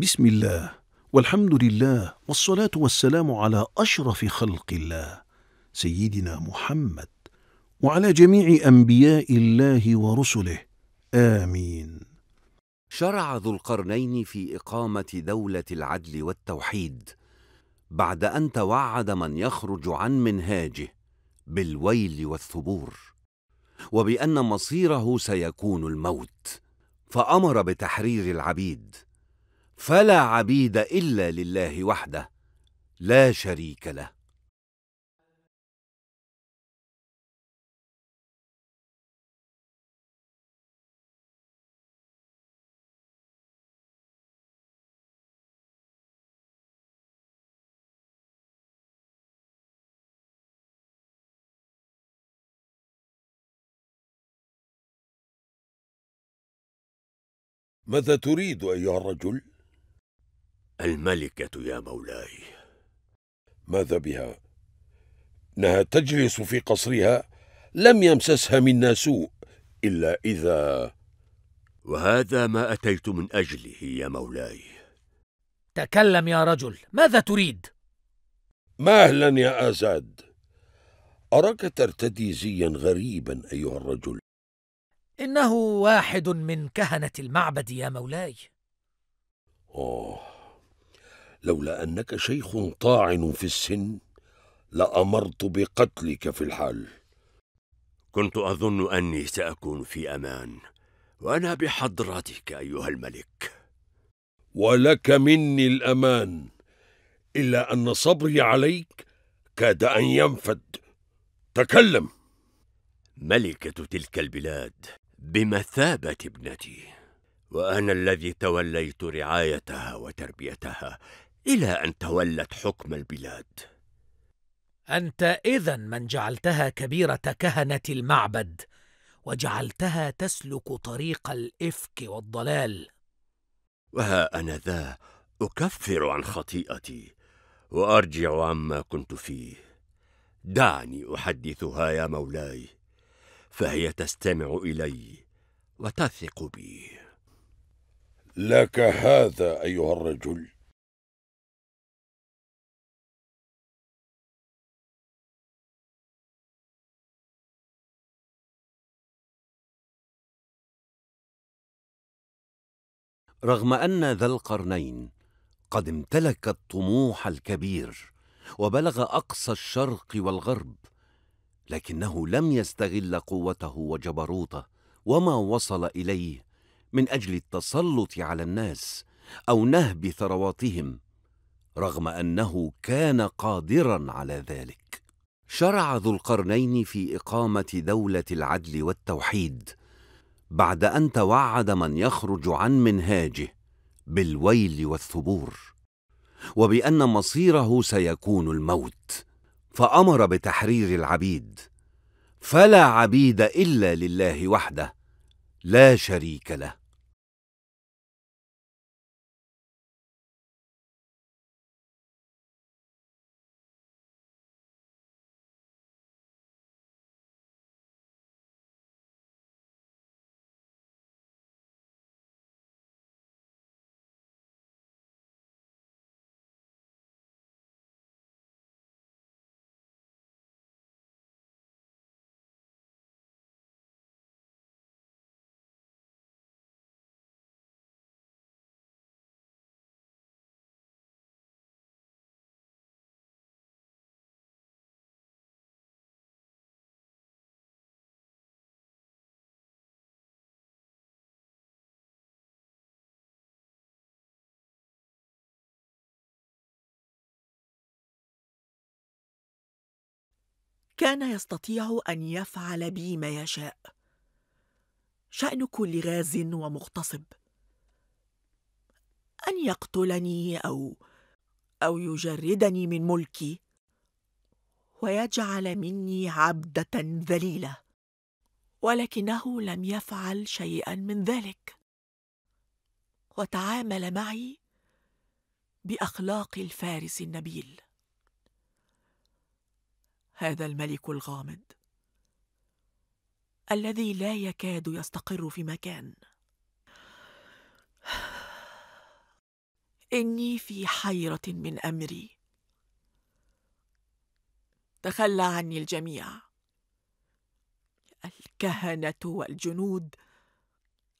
بسم الله والحمد لله والصلاة والسلام على أشرف خلق الله سيدنا محمد وعلى جميع أنبياء الله ورسله آمين شرع ذو القرنين في إقامة دولة العدل والتوحيد بعد أن توعد من يخرج عن منهاجه بالويل والثبور وبأن مصيره سيكون الموت فأمر بتحرير العبيد فلا عبيد الا لله وحده لا شريك له ماذا تريد ايها الرجل الملكة يا مولاي ماذا بها؟ إنها تجلس في قصرها لم يمسسها منا سوء إلا إذا وهذا ما أتيت من أجله يا مولاي تكلم يا رجل ماذا تريد؟ مهلا يا آزاد أراك ترتدي زيا غريبا أيها الرجل إنه واحد من كهنة المعبد يا مولاي أوه لولا أنك شيخ طاعن في السن لأمرت بقتلك في الحال كنت أظن أني سأكون في أمان وأنا بحضرتك أيها الملك ولك مني الأمان إلا أن صبري عليك كاد أن ينفد تكلم ملكة تلك البلاد بمثابة ابنتي وأنا الذي توليت رعايتها وتربيتها إلى أن تولت حكم البلاد أنت إذا من جعلتها كبيرة كهنة المعبد وجعلتها تسلك طريق الإفك والضلال وها أنا ذا أكفر عن خطيئتي وأرجع عما كنت فيه دعني أحدثها يا مولاي فهي تستمع إلي وتثق بي لك هذا أيها الرجل رغم أن ذا القرنين قد امتلك الطموح الكبير وبلغ أقصى الشرق والغرب لكنه لم يستغل قوته وجبروته وما وصل إليه من أجل التسلط على الناس أو نهب ثرواتهم رغم أنه كان قادرا على ذلك شرع ذو القرنين في إقامة دولة العدل والتوحيد بعد أن توعد من يخرج عن منهاجه بالويل والثبور وبأن مصيره سيكون الموت فأمر بتحرير العبيد فلا عبيد إلا لله وحده لا شريك له كان يستطيع ان يفعل بي ما يشاء شان كل غاز ومغتصب ان يقتلني او او يجردني من ملكي ويجعل مني عبده ذليله ولكنه لم يفعل شيئا من ذلك وتعامل معي باخلاق الفارس النبيل هذا الملك الغامض الذي لا يكاد يستقر في مكان اني في حيره من امري تخلى عني الجميع الكهنه والجنود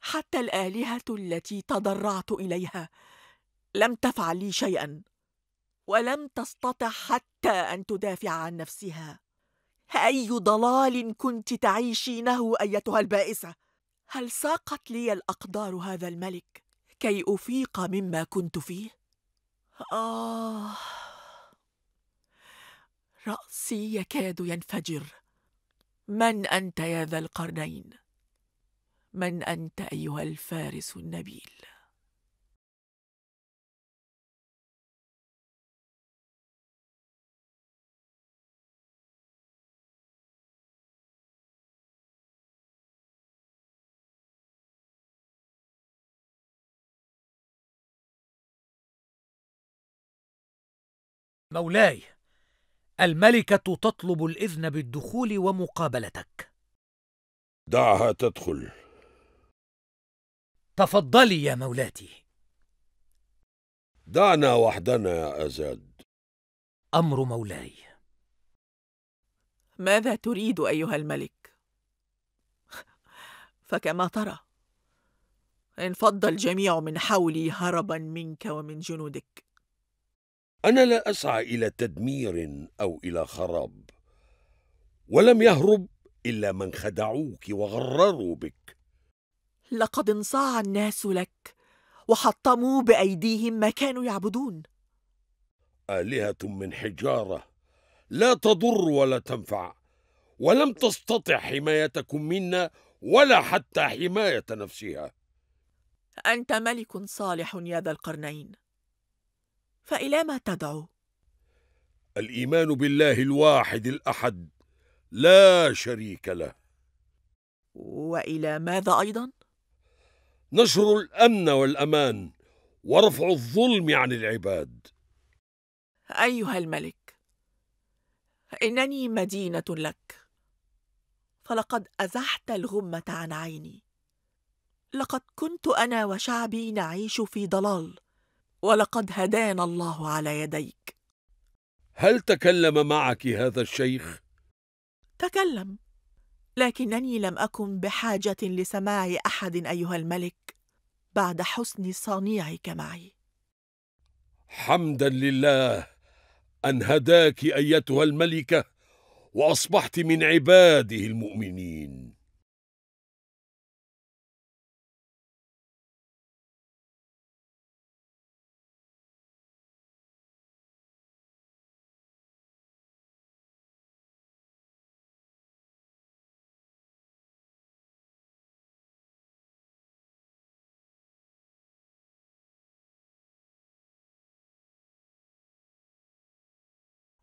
حتى الالهه التي تضرعت اليها لم تفعل لي شيئا ولم تستطع حتى ان تدافع عن نفسها اي ضلال كنت تعيشينه ايتها البائسه هل ساقت لي الاقدار هذا الملك كي افيق مما كنت فيه اه راسي يكاد ينفجر من انت يا ذا القرنين من انت ايها الفارس النبيل مولاي الملكة تطلب الإذن بالدخول ومقابلتك دعها تدخل تفضلي يا مولاتي دعنا وحدنا يا أزاد أمر مولاي ماذا تريد أيها الملك؟ فكما ترى انفض الجميع من حولي هربا منك ومن جنودك انا لا اسعى الى تدمير او الى خراب ولم يهرب الا من خدعوك وغرروا بك لقد انصاع الناس لك وحطموا بايديهم ما كانوا يعبدون الهه من حجاره لا تضر ولا تنفع ولم تستطع حمايتكم منا ولا حتى حمايه نفسها انت ملك صالح يا ذا القرنين فإلى ما تدعو؟ الإيمان بالله الواحد الأحد لا شريك له وإلى ماذا أيضا؟ نشر الأمن والأمان ورفع الظلم عن العباد أيها الملك إنني مدينة لك فلقد أزحت الغمة عن عيني لقد كنت أنا وشعبي نعيش في ضلال ولقد هدانا الله على يديك هل تكلم معك هذا الشيخ تكلم لكنني لم اكن بحاجه لسماع احد ايها الملك بعد حسن صنيعك معي حمدا لله ان هداك ايتها الملكه واصبحت من عباده المؤمنين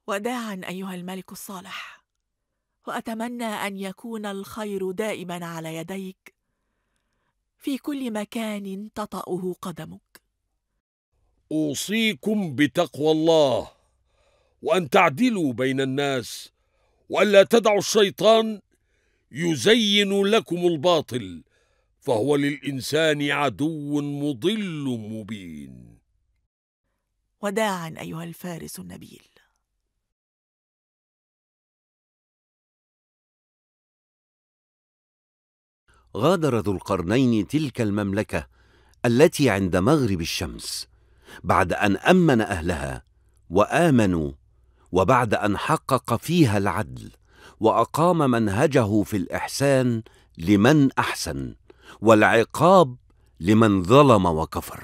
وداعا ايها الملك الصالح واتمنى ان يكون الخير دائما على يديك في كل مكان تطاه قدمك اوصيكم بتقوى الله وان تعدلوا بين الناس والا تدعوا الشيطان يزين لكم الباطل فهو للانسان عدو مضل مبين وداعا ايها الفارس النبيل غادر ذو القرنين تلك المملكة التي عند مغرب الشمس بعد أن أمن أهلها وآمنوا وبعد أن حقق فيها العدل وأقام منهجه في الإحسان لمن أحسن والعقاب لمن ظلم وكفر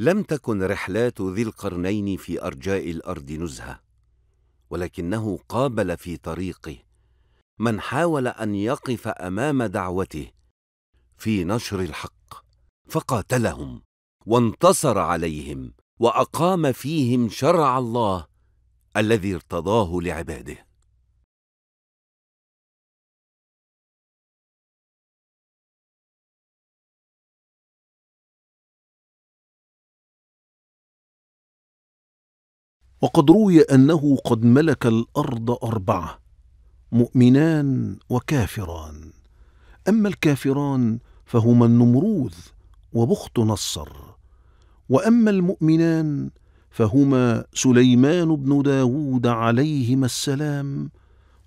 لم تكن رحلات ذي القرنين في أرجاء الأرض نزهة ولكنه قابل في طريقه من حاول أن يقف أمام دعوته في نشر الحق فقاتلهم وانتصر عليهم وأقام فيهم شرع الله الذي ارتضاه لعباده وقد روي أنه قد ملك الأرض أربعة مؤمنان وكافران أما الكافران فهما النمروذ وبخت نصر وأما المؤمنان فهما سليمان بن داود عليهما السلام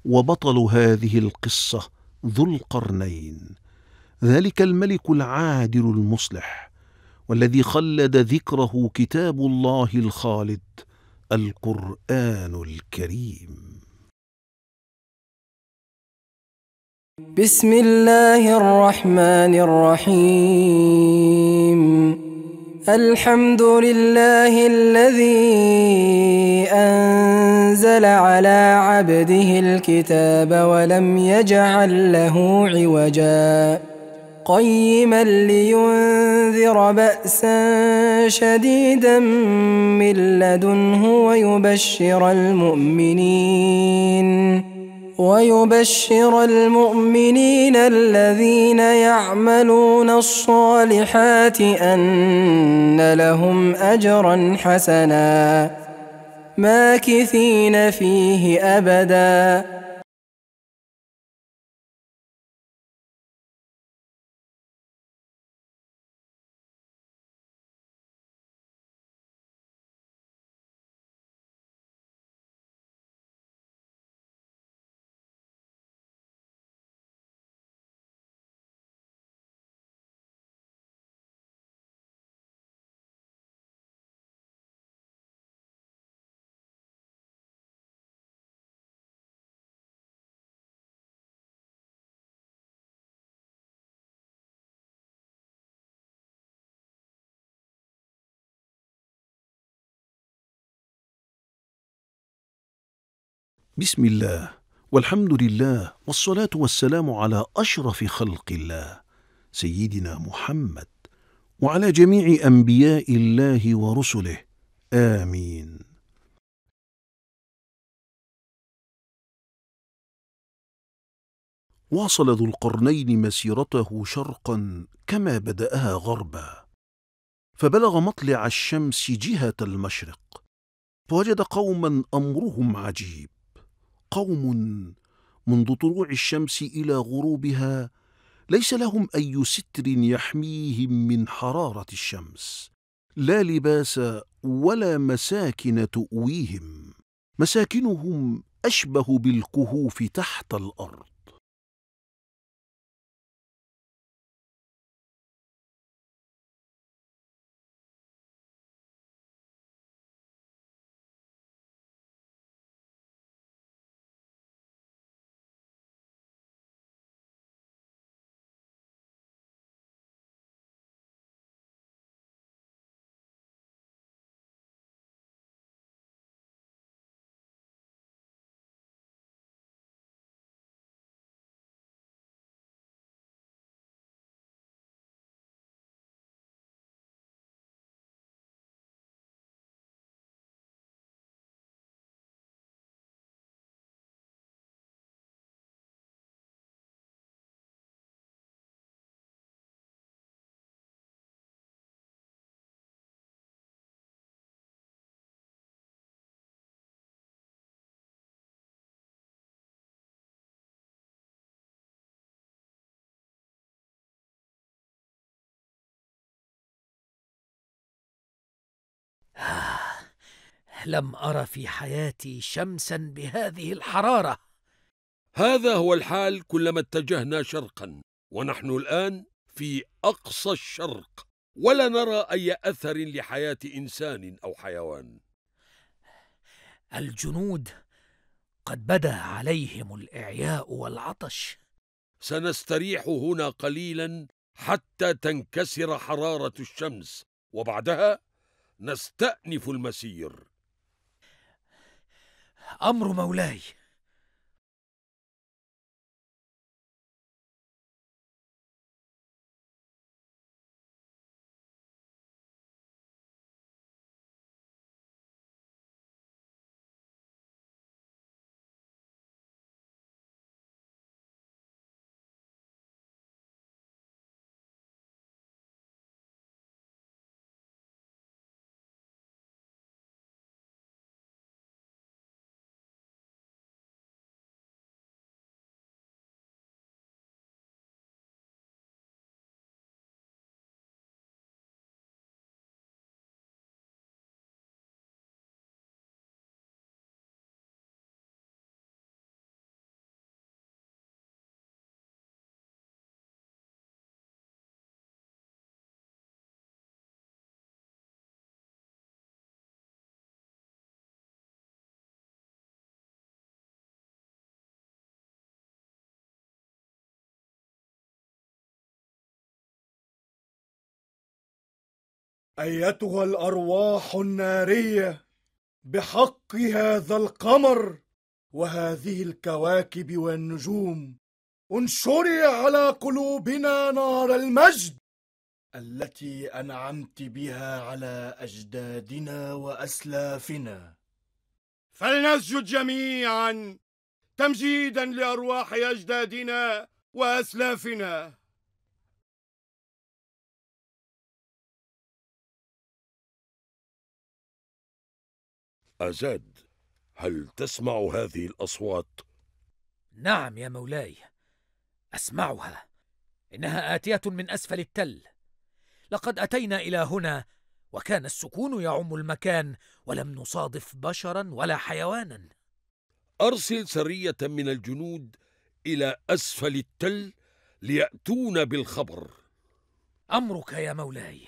وبطل هذه القصة ذو القرنين ذلك الملك العادل المصلح والذي خلد ذكره كتاب الله الخالد القرآن الكريم بسم الله الرحمن الرحيم الحمد لله الذي أنزل على عبده الكتاب ولم يجعل له عوجاً قيما لينذر بأسا شديدا من لدنه ويبشر المؤمنين ويبشر المؤمنين الذين يعملون الصالحات أن لهم أجرا حسنا ماكثين فيه أبداً بسم الله والحمد لله والصلاة والسلام على أشرف خلق الله سيدنا محمد وعلى جميع أنبياء الله ورسله آمين واصل ذو القرنين مسيرته شرقا كما بدأها غربا فبلغ مطلع الشمس جهة المشرق فوجد قوما أمرهم عجيب قوم منذ طلوع الشمس الى غروبها ليس لهم اي ستر يحميهم من حراره الشمس لا لباس ولا مساكن تؤويهم مساكنهم اشبه بالكهوف تحت الارض لم أر في حياتي شمسا بهذه الحرارة هذا هو الحال كلما اتجهنا شرقا ونحن الآن في أقصى الشرق ولا نرى أي أثر لحياة إنسان أو حيوان الجنود قد بدا عليهم الإعياء والعطش سنستريح هنا قليلا حتى تنكسر حرارة الشمس وبعدها نستأنف المسير أمر مولاي أيتها الأرواح النارية بحق هذا القمر وهذه الكواكب والنجوم انشري على قلوبنا نار المجد التي أنعمت بها على أجدادنا وأسلافنا فلنسجد جميعا تمجيدا لأرواح أجدادنا وأسلافنا أجد هل تسمع هذه الأصوات؟ نعم يا مولاي أسمعها إنها آتية من أسفل التل لقد أتينا إلى هنا وكان السكون يعم المكان ولم نصادف بشرا ولا حيوانا أرسل سرية من الجنود إلى أسفل التل ليأتون بالخبر أمرك يا مولاي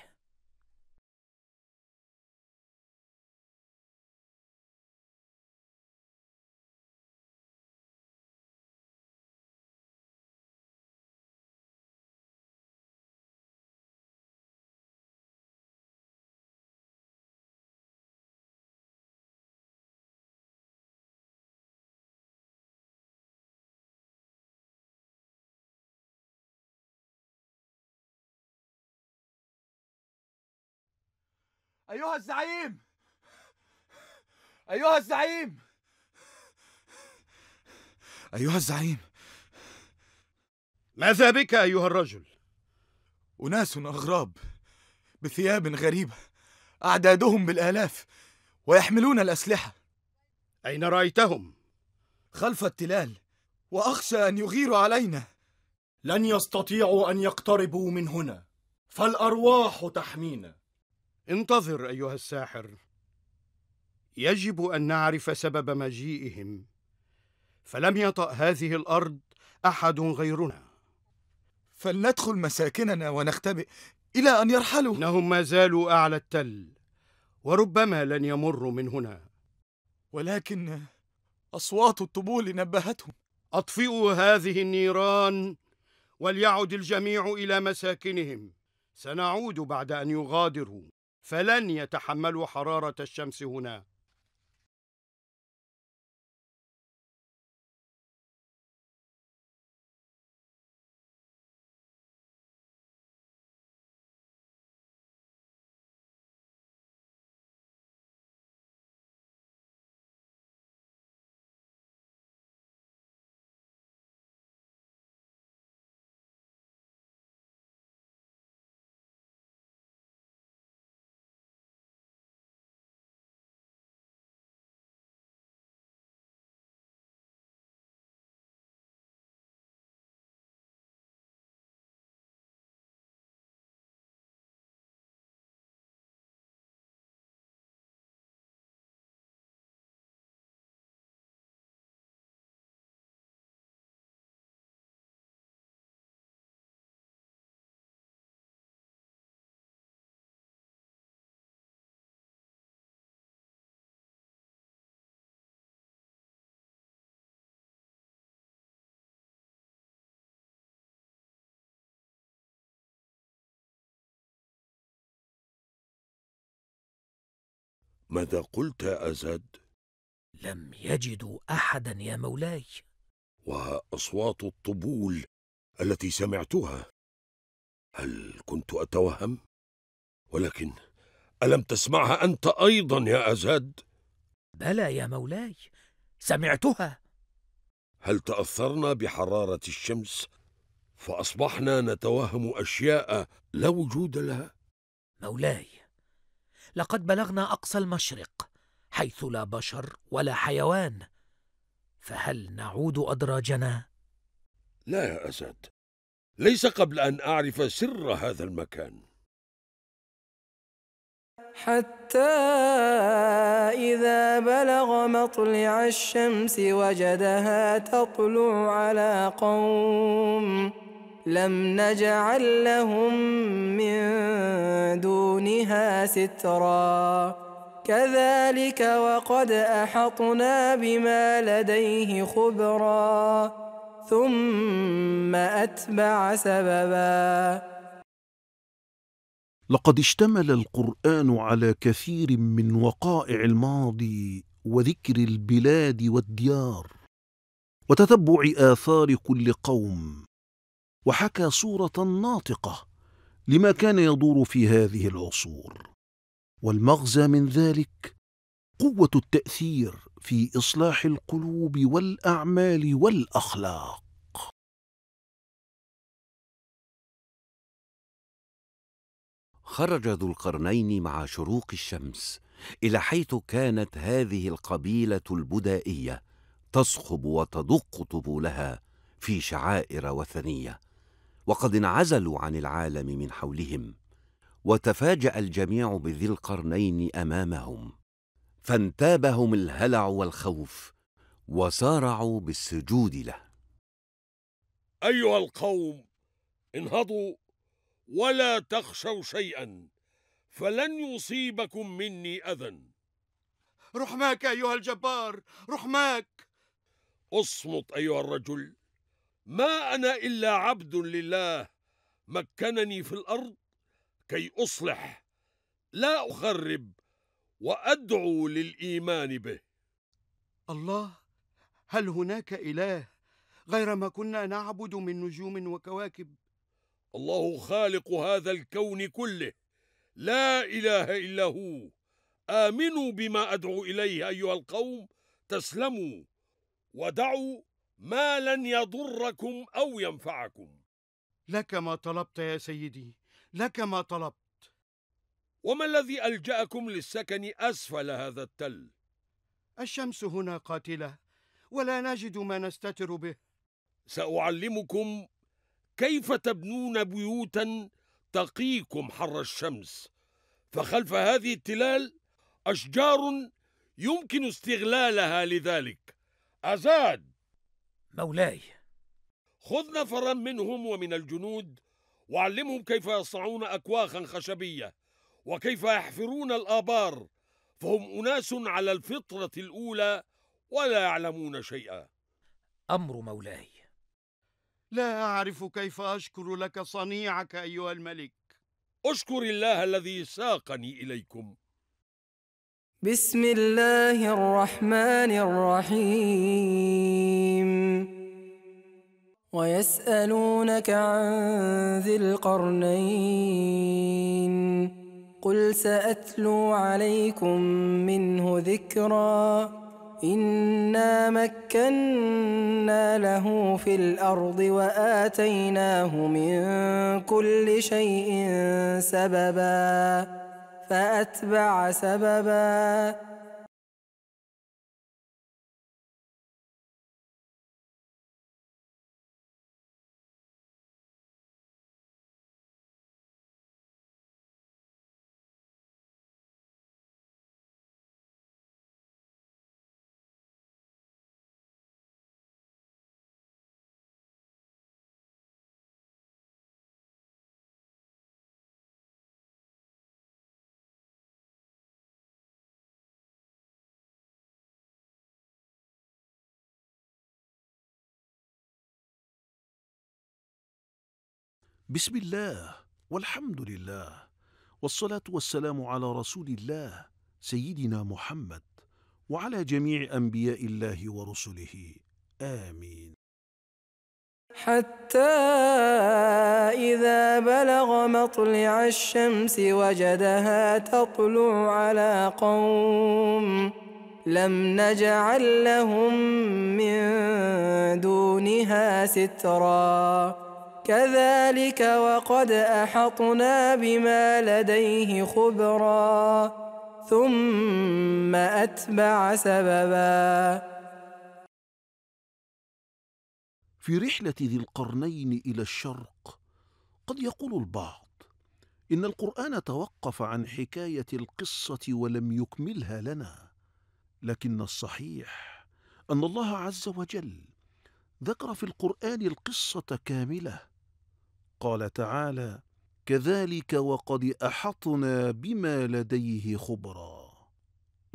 أيها الزعيم أيها الزعيم أيها الزعيم ماذا بك أيها الرجل؟ أناس أغراب بثياب غريبة أعدادهم بالآلاف ويحملون الأسلحة أين رأيتهم؟ خلف التلال وأخشى أن يغيروا علينا لن يستطيعوا أن يقتربوا من هنا فالأرواح تحمينا انتظر أيها الساحر يجب أن نعرف سبب مجيئهم فلم يطأ هذه الأرض أحد غيرنا فلندخل مساكننا ونختبئ إلى أن يرحلوا إنهم ما زالوا أعلى التل وربما لن يمروا من هنا ولكن أصوات الطبول نبهتهم أطفئوا هذه النيران وليعد الجميع إلى مساكنهم سنعود بعد أن يغادروا فلن يتحملوا حرارة الشمس هنا ماذا قلت يا أزد؟ لم يجدوا أحدا يا مولاي وأصوات الطبول التي سمعتها هل كنت أتوهم؟ ولكن ألم تسمعها أنت أيضا يا أزد؟ بلى يا مولاي سمعتها هل تأثرنا بحرارة الشمس فأصبحنا نتوهم أشياء لا وجود لها؟ مولاي لقد بلغنا اقصى المشرق حيث لا بشر ولا حيوان فهل نعود ادراجنا لا يا اسد ليس قبل ان اعرف سر هذا المكان حتى إذا بلغ مطلع الشمس وجدها تطلع على قوم لم نجعل لهم من دونها سترا كذلك وقد أحطنا بما لديه خبرا ثم أتبع سببا لقد اشتمل القرآن على كثير من وقائع الماضي وذكر البلاد والديار وتتبع آثار كل قوم وحكى صورة ناطقة لما كان يدور في هذه العصور والمغزى من ذلك قوة التأثير في إصلاح القلوب والأعمال والأخلاق خرج ذو القرنين مع شروق الشمس الى حيث كانت هذه القبيله البدائيه تصخب وتدق طبولها في شعائر وثنيه وقد انعزلوا عن العالم من حولهم وتفاجا الجميع بذي القرنين امامهم فانتابهم الهلع والخوف وسارعوا بالسجود له ايها القوم انهضوا ولا تخشوا شيئا فلن يصيبكم مني اذى رحماك ايها الجبار رحماك اصمت ايها الرجل ما انا الا عبد لله مكنني في الارض كي اصلح لا اخرب وادعو للايمان به الله هل هناك اله غير ما كنا نعبد من نجوم وكواكب الله خالق هذا الكون كله لا اله الا هو امنوا بما ادعو اليه ايها القوم تسلموا ودعوا ما لن يضركم أو ينفعكم لك ما طلبت يا سيدي لك ما طلبت وما الذي ألجأكم للسكن أسفل هذا التل؟ الشمس هنا قاتلة ولا نجد ما نستتر به سأعلمكم كيف تبنون بيوتا تقيكم حر الشمس فخلف هذه التلال أشجار يمكن استغلالها لذلك أزاد مولاي خذ نفرا منهم ومن الجنود وعلمهم كيف يصنعون اكواخا خشبيه وكيف يحفرون الابار فهم اناس على الفطره الاولى ولا يعلمون شيئا امر مولاي لا اعرف كيف اشكر لك صنيعك ايها الملك اشكر الله الذي ساقني اليكم بسم الله الرحمن الرحيم ويسألونك عن ذي القرنين قل سأتلو عليكم منه ذكرا إنا مكنا له في الأرض وآتيناه من كل شيء سببا فأتبع سببا بسم الله والحمد لله والصلاة والسلام على رسول الله سيدنا محمد وعلى جميع أنبياء الله ورسله آمين حتى إذا بلغ مطلع الشمس وجدها تطلع على قوم لم نجعل لهم من دونها ستراً كذلك وقد احطنا بما لديه خبرا ثم اتبع سببا في رحله ذي القرنين الى الشرق قد يقول البعض ان القران توقف عن حكايه القصه ولم يكملها لنا لكن الصحيح ان الله عز وجل ذكر في القران القصه كامله قال تعالى كذلك وقد احطنا بما لديه خبرا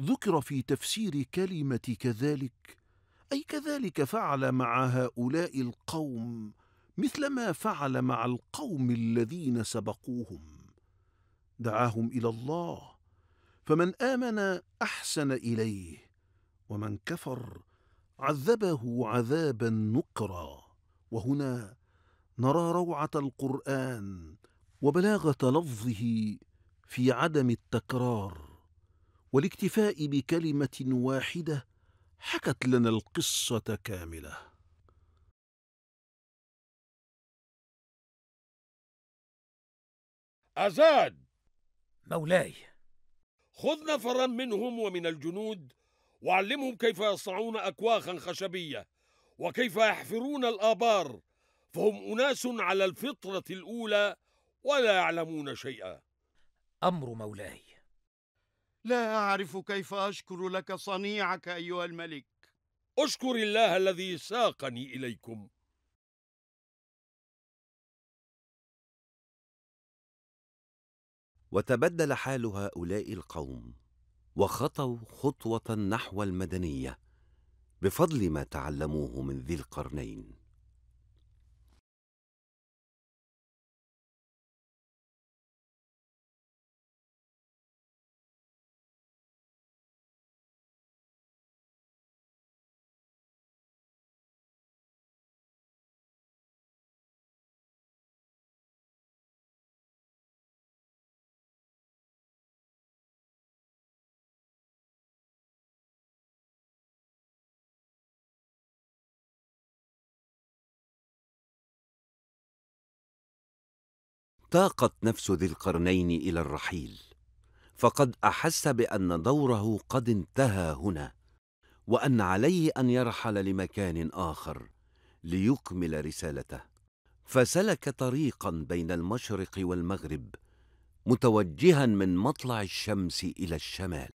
ذكر في تفسير كلمه كذلك اي كذلك فعل مع هؤلاء القوم مثلما فعل مع القوم الذين سبقوهم دعاهم الى الله فمن امن احسن اليه ومن كفر عذبه عذابا نكرا وهنا نرى روعه القران وبلاغه لفظه في عدم التكرار والاكتفاء بكلمه واحده حكت لنا القصه كامله أزاد مولاي خذ نفرا منهم ومن الجنود وعلمهم كيف يصنعون أكواخا خشبية وكيف يحفرون الآبار فهم أناس على الفطرة الأولى ولا يعلمون شيئا أمر مولاي لا أعرف كيف أشكر لك صنيعك أيها الملك أشكر الله الذي ساقني إليكم وتبدل حال هؤلاء القوم وخطوا خطوة نحو المدنية بفضل ما تعلموه من ذي القرنين تاقت نفس ذي القرنين الى الرحيل فقد احس بان دوره قد انتهى هنا وان عليه ان يرحل لمكان اخر ليكمل رسالته فسلك طريقا بين المشرق والمغرب متوجها من مطلع الشمس الى الشمال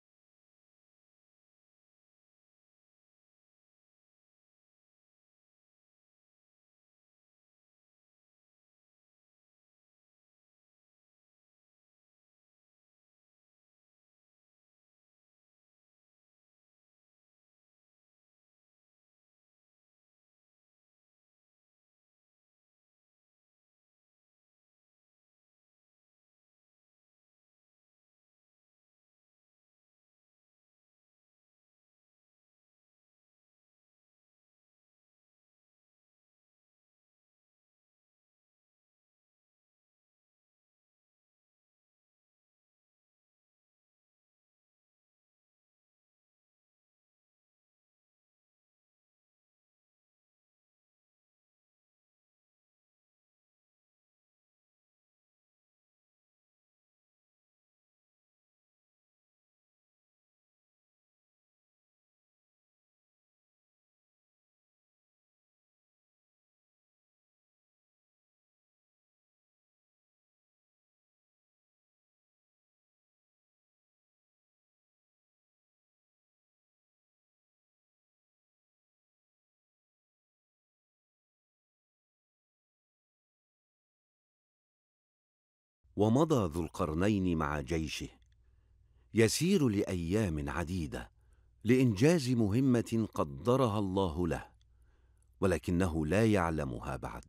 ومضى ذو القرنين مع جيشه يسير لأيام عديدة لإنجاز مهمة قدرها الله له ولكنه لا يعلمها بعد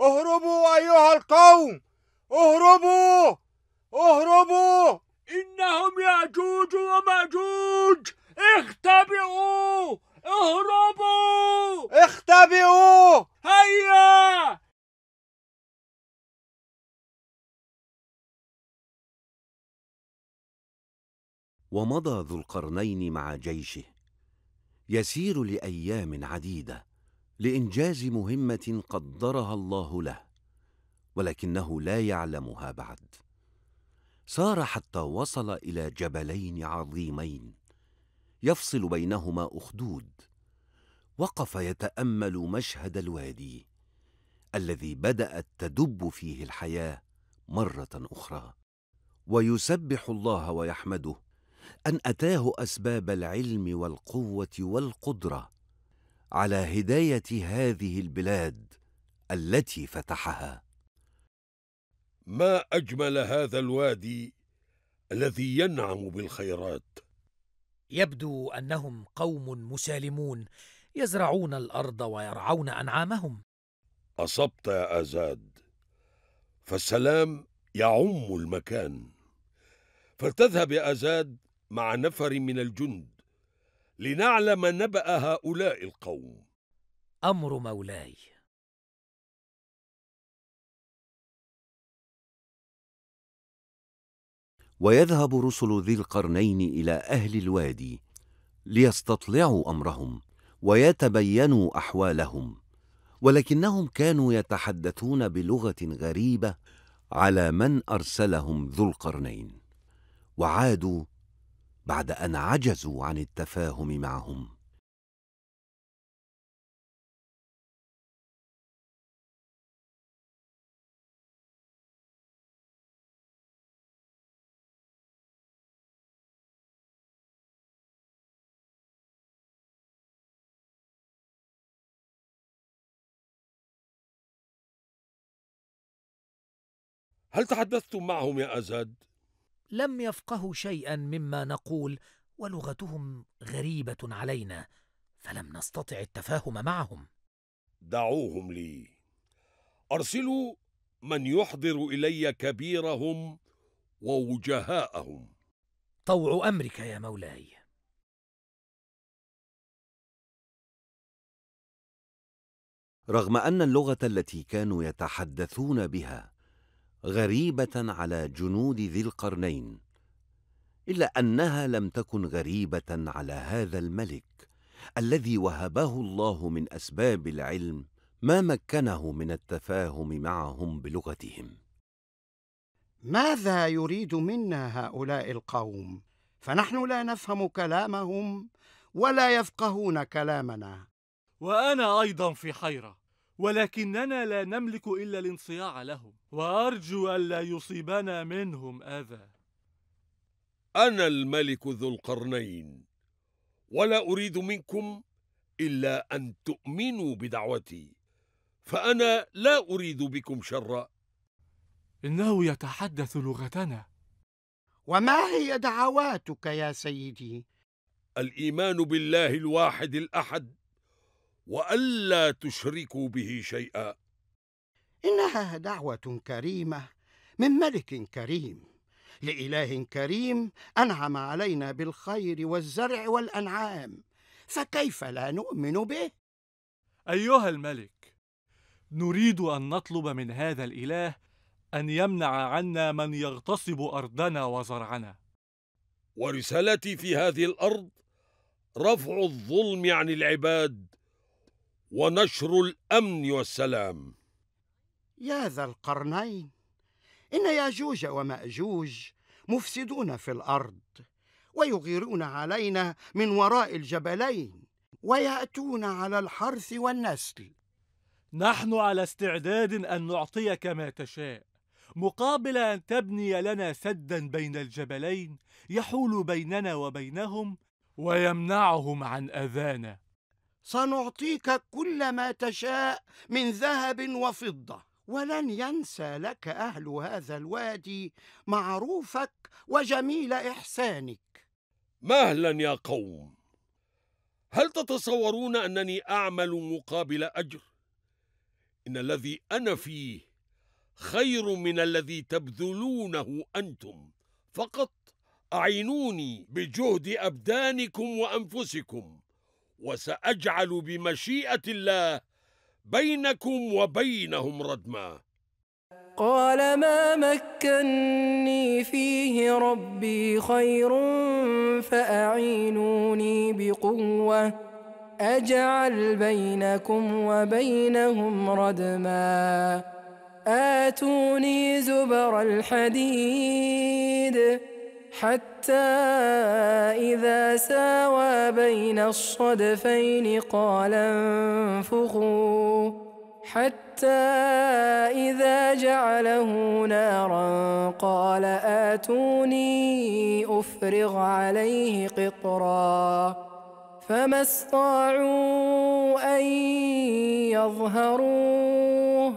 اهربوا أيها القوم اهربوا اهربوا إنهم يأجوج ومأجوج اختبئوا اهربوا اختبئوا هيا ومضى ذو القرنين مع جيشه يسير لأيام عديدة لانجاز مهمه قدرها الله له ولكنه لا يعلمها بعد سار حتى وصل الى جبلين عظيمين يفصل بينهما اخدود وقف يتامل مشهد الوادي الذي بدات تدب فيه الحياه مره اخرى ويسبح الله ويحمده ان اتاه اسباب العلم والقوه والقدره على هدايه هذه البلاد التي فتحها ما اجمل هذا الوادي الذي ينعم بالخيرات يبدو انهم قوم مسالمون يزرعون الارض ويرعون انعامهم اصبت يا ازاد فالسلام يعم المكان فلتذهب يا ازاد مع نفر من الجند لنعلم نبأ هؤلاء القوم أمر مولاي ويذهب رسل ذي القرنين إلى أهل الوادي ليستطلعوا أمرهم ويتبينوا أحوالهم ولكنهم كانوا يتحدثون بلغة غريبة على من أرسلهم ذو القرنين وعادوا بعد أن عجزوا عن التفاهم معهم هل تحدثتم معهم يا أزاد؟ لم يفقهوا شيئا مما نقول ولغتهم غريبه علينا فلم نستطع التفاهم معهم دعوهم لي ارسلوا من يحضر الي كبيرهم ووجهاءهم طوع امرك يا مولاي رغم ان اللغه التي كانوا يتحدثون بها غريبة على جنود ذي القرنين إلا أنها لم تكن غريبة على هذا الملك الذي وهبه الله من أسباب العلم ما مكنه من التفاهم معهم بلغتهم ماذا يريد منا هؤلاء القوم فنحن لا نفهم كلامهم ولا يفقهون كلامنا وانا ايضا في حيره ولكننا لا نملك إلا الانصياع لهم وأرجو ألا يصيبنا منهم أذى أنا الملك ذو القرنين ولا أريد منكم إلا أن تؤمنوا بدعوتي فأنا لا أريد بكم شرا إنه يتحدث لغتنا وما هي دعواتك يا سيدي الإيمان بالله الواحد الأحد والا تشركوا به شيئا انها دعوه كريمه من ملك كريم لاله كريم انعم علينا بالخير والزرع والانعام فكيف لا نؤمن به ايها الملك نريد ان نطلب من هذا الاله ان يمنع عنا من يغتصب ارضنا وزرعنا ورسالتي في هذه الارض رفع الظلم عن العباد ونشر الامن والسلام يا ذا القرنين ان ياجوج وماجوج مفسدون في الارض ويغيرون علينا من وراء الجبلين وياتون على الحرث والنسل نحن على استعداد ان نعطيك ما تشاء مقابل ان تبني لنا سدا بين الجبلين يحول بيننا وبينهم ويمنعهم عن اذانا سنعطيك كل ما تشاء من ذهب وفضة ولن ينسى لك أهل هذا الوادي معروفك وجميل إحسانك مهلا يا قوم هل تتصورون أنني أعمل مقابل أجر؟ إن الذي أنا فيه خير من الذي تبذلونه أنتم فقط أعينوني بجهد أبدانكم وأنفسكم وساجعل بمشيئه الله بينكم وبينهم ردما قال ما مكني فيه ربي خير فاعينوني بقوه اجعل بينكم وبينهم ردما اتوني زبر الحديد حتى إذا ساوى بين الصدفين قال انفخوا حتى إذا جعله نارا قال آتوني أفرغ عليه قطرا فما استطاعوا أن يظهروه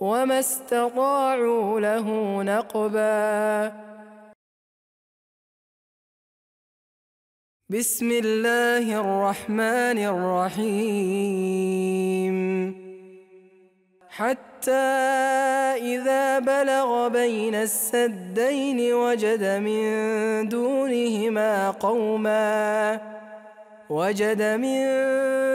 وما استطاعوا له نقباً بسم الله الرحمن الرحيم حتى إذا بلغ بين السدين وجد من دونهما قوما وجد من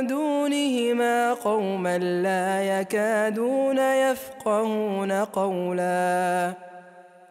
دونهما قوما لا يكادون يفقهون قولاً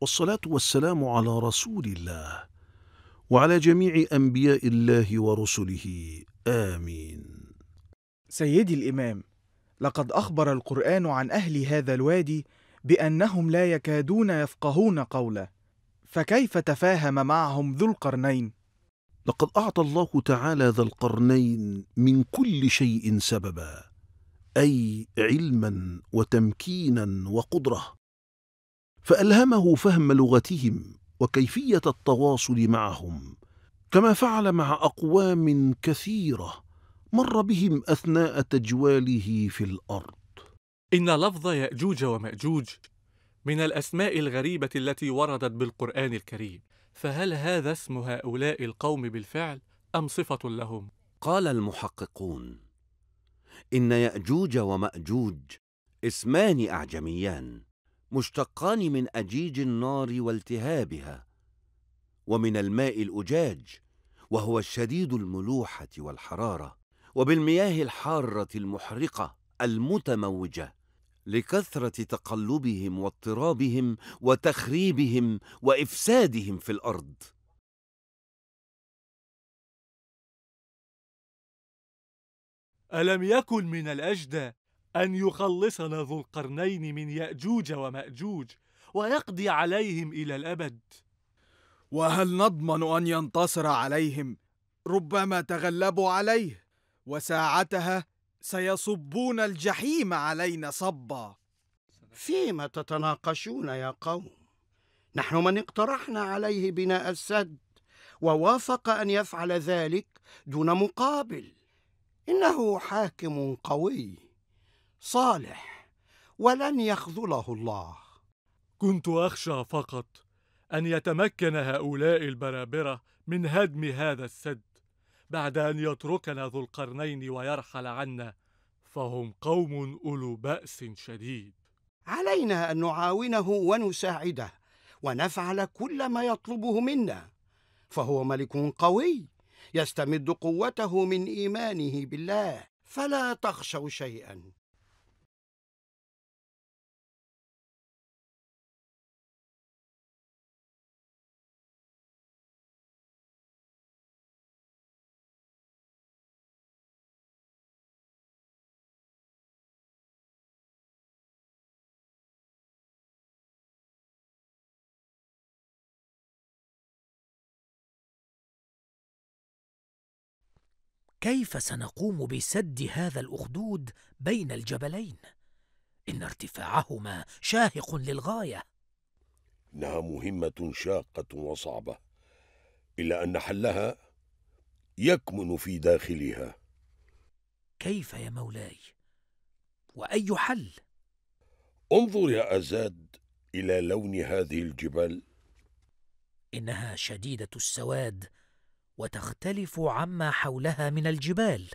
والصلاة والسلام على رسول الله وعلى جميع أنبياء الله ورسله آمين سيدي الإمام لقد أخبر القرآن عن أهل هذا الوادي بأنهم لا يكادون يفقهون قولا فكيف تفاهم معهم ذو القرنين؟ لقد أعطى الله تعالى ذا القرنين من كل شيء سببا أي علما وتمكينا وقدره فألهمه فهم لغتهم وكيفية التواصل معهم كما فعل مع أقوام كثيرة مر بهم أثناء تجواله في الأرض إن لفظ يأجوج ومأجوج من الأسماء الغريبة التي وردت بالقرآن الكريم فهل هذا اسم هؤلاء القوم بالفعل أم صفة لهم؟ قال المحققون إن يأجوج ومأجوج اسمان أعجميان مشتقان من اجيج النار والتهابها ومن الماء الاجاج وهو الشديد الملوحه والحراره وبالمياه الحاره المحرقه المتموجه لكثره تقلبهم واضطرابهم وتخريبهم وافسادهم في الارض الم يكن من الاجدى أن يخلصنا ذو القرنين من يأجوج ومأجوج ويقضي عليهم إلى الأبد وهل نضمن أن ينتصر عليهم؟ ربما تغلبوا عليه وساعتها سيصبون الجحيم علينا صبا فيما تتناقشون يا قوم نحن من اقترحنا عليه بناء السد ووافق ان يفعل ذلك دون مقابل انه حاكم قوي صالح ولن يخذله الله كنت اخشى فقط ان يتمكن هؤلاء البرابره من هدم هذا السد بعد ان يتركنا ذو القرنين ويرحل عنا فهم قوم اولو باس شديد علينا ان نعاونه ونساعده ونفعل كل ما يطلبه منا فهو ملك قوي يستمد قوته من ايمانه بالله فلا تخشوا شيئا كيف سنقوم بسد هذا الاخدود بين الجبلين ان ارتفاعهما شاهق للغايه انها مهمه شاقه وصعبه الا ان حلها يكمن في داخلها كيف يا مولاي واي حل انظر يا ازاد الى لون هذه الجبال انها شديده السواد وتختلف عما حولها من الجبال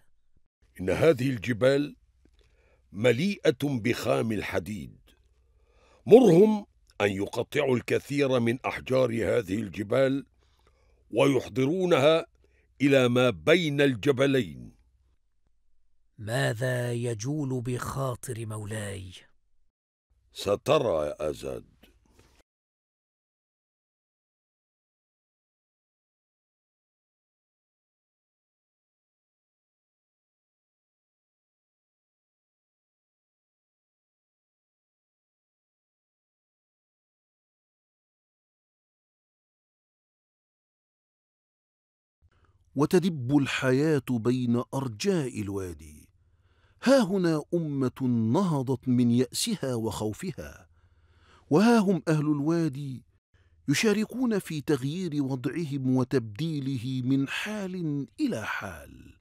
ان هذه الجبال مليئه بخام الحديد مرهم ان يقطعوا الكثير من احجار هذه الجبال ويحضرونها الى ما بين الجبلين ماذا يجول بخاطر مولاي سترى يا ازاد وتدب الحياه بين ارجاء الوادي ها هنا امه نهضت من ياسها وخوفها وها هم اهل الوادي يشاركون في تغيير وضعهم وتبديله من حال الى حال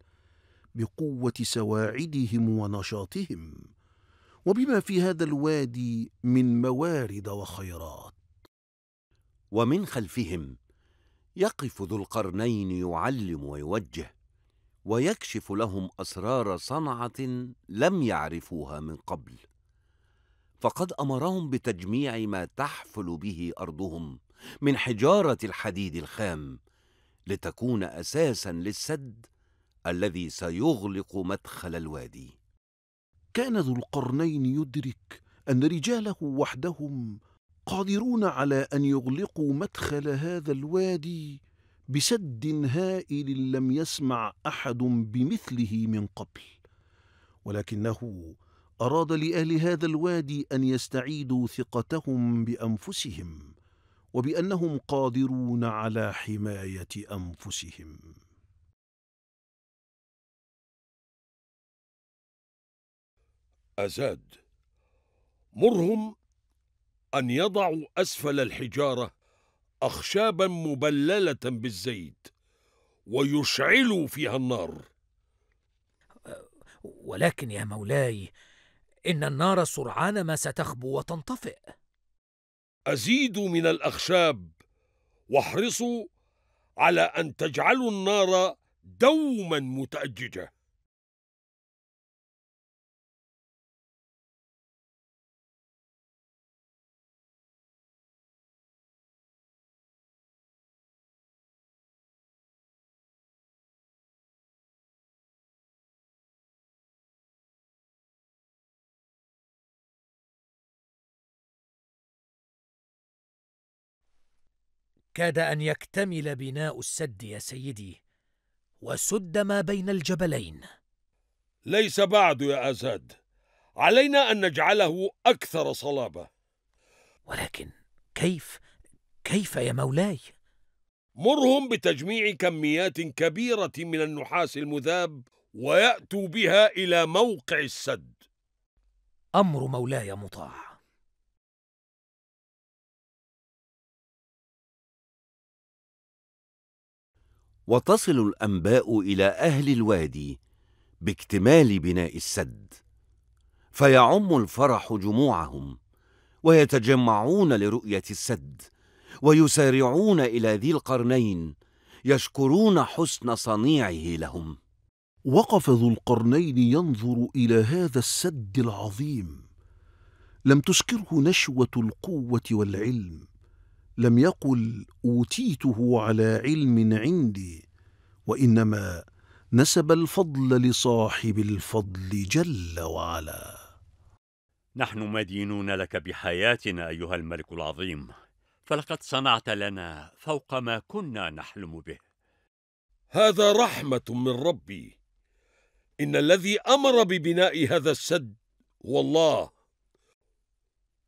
بقوه سواعدهم ونشاطهم وبما في هذا الوادي من موارد وخيرات ومن خلفهم يقف ذو القرنين يعلم ويوجه ويكشف لهم اسرار صنعه لم يعرفوها من قبل فقد امرهم بتجميع ما تحفل به ارضهم من حجاره الحديد الخام لتكون اساسا للسد الذي سيغلق مدخل الوادي كان ذو القرنين يدرك ان رجاله وحدهم قادرون على ان يغلقوا مدخل هذا الوادي بسد هائل لم يسمع احد بمثله من قبل ولكنه اراد لاهل هذا الوادي ان يستعيدوا ثقتهم بانفسهم وبانهم قادرون على حمايه انفسهم ازاد مرهم أن يضعوا أسفل الحجارة أخشابا مبللة بالزيت ويشعلوا فيها النار ولكن يا مولاي إن النار سرعان ما ستخبو وتنطفئ أزيدوا من الأخشاب واحرصوا على أن تجعلوا النار دوما متأججة كاد ان يكتمل بناء السد يا سيدي وسد ما بين الجبلين ليس بعد يا ازاد علينا ان نجعله اكثر صلابه ولكن كيف كيف يا مولاي مرهم بتجميع كميات كبيره من النحاس المذاب وياتوا بها الى موقع السد امر مولاي مطاع وتصل الانباء الى اهل الوادي باكتمال بناء السد فيعم الفرح جموعهم ويتجمعون لرؤيه السد ويسارعون الى ذي القرنين يشكرون حسن صنيعه لهم وقف ذو القرنين ينظر الى هذا السد العظيم لم تسكره نشوه القوه والعلم لم يقل اوتيته على علم عندي وانما نسب الفضل لصاحب الفضل جل وعلا نحن مدينون لك بحياتنا ايها الملك العظيم فلقد صنعت لنا فوق ما كنا نحلم به هذا رحمه من ربي ان الذي امر ببناء هذا السد هو الله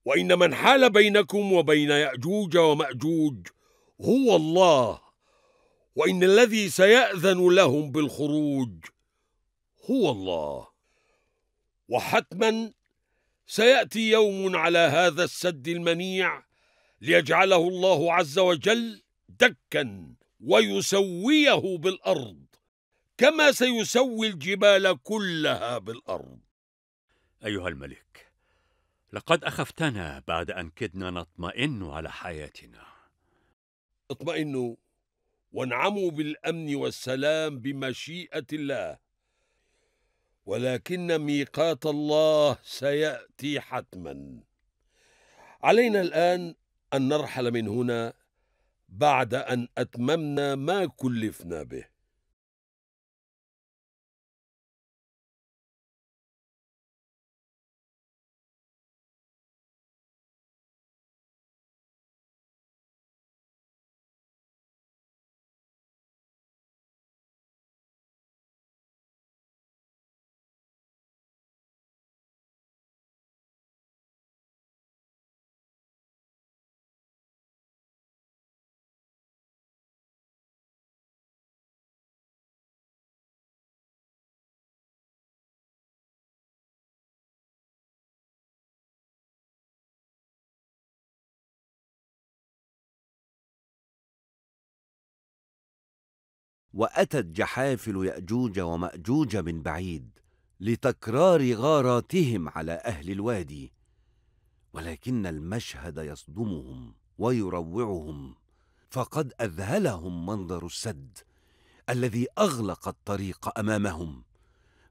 وإن من حال بينكم وبين يأجوج ومأجوج هو الله وإن الذي سيأذن لهم بالخروج هو الله وحتما سيأتي يوم على هذا السد المنيع ليجعله الله عز وجل دكا ويسويه بالأرض كما سيسوي الجبال كلها بالأرض أيها الملك لقد أخفتنا بعد أن كدنا نطمئن على حياتنا اطمئنوا وانعموا بالأمن والسلام بمشيئة الله ولكن ميقات الله سيأتي حتما علينا الآن أن نرحل من هنا بعد أن أتممنا ما كلفنا به واتت جحافل ياجوج وماجوج من بعيد لتكرار غاراتهم على اهل الوادي ولكن المشهد يصدمهم ويروعهم فقد اذهلهم منظر السد الذي اغلق الطريق امامهم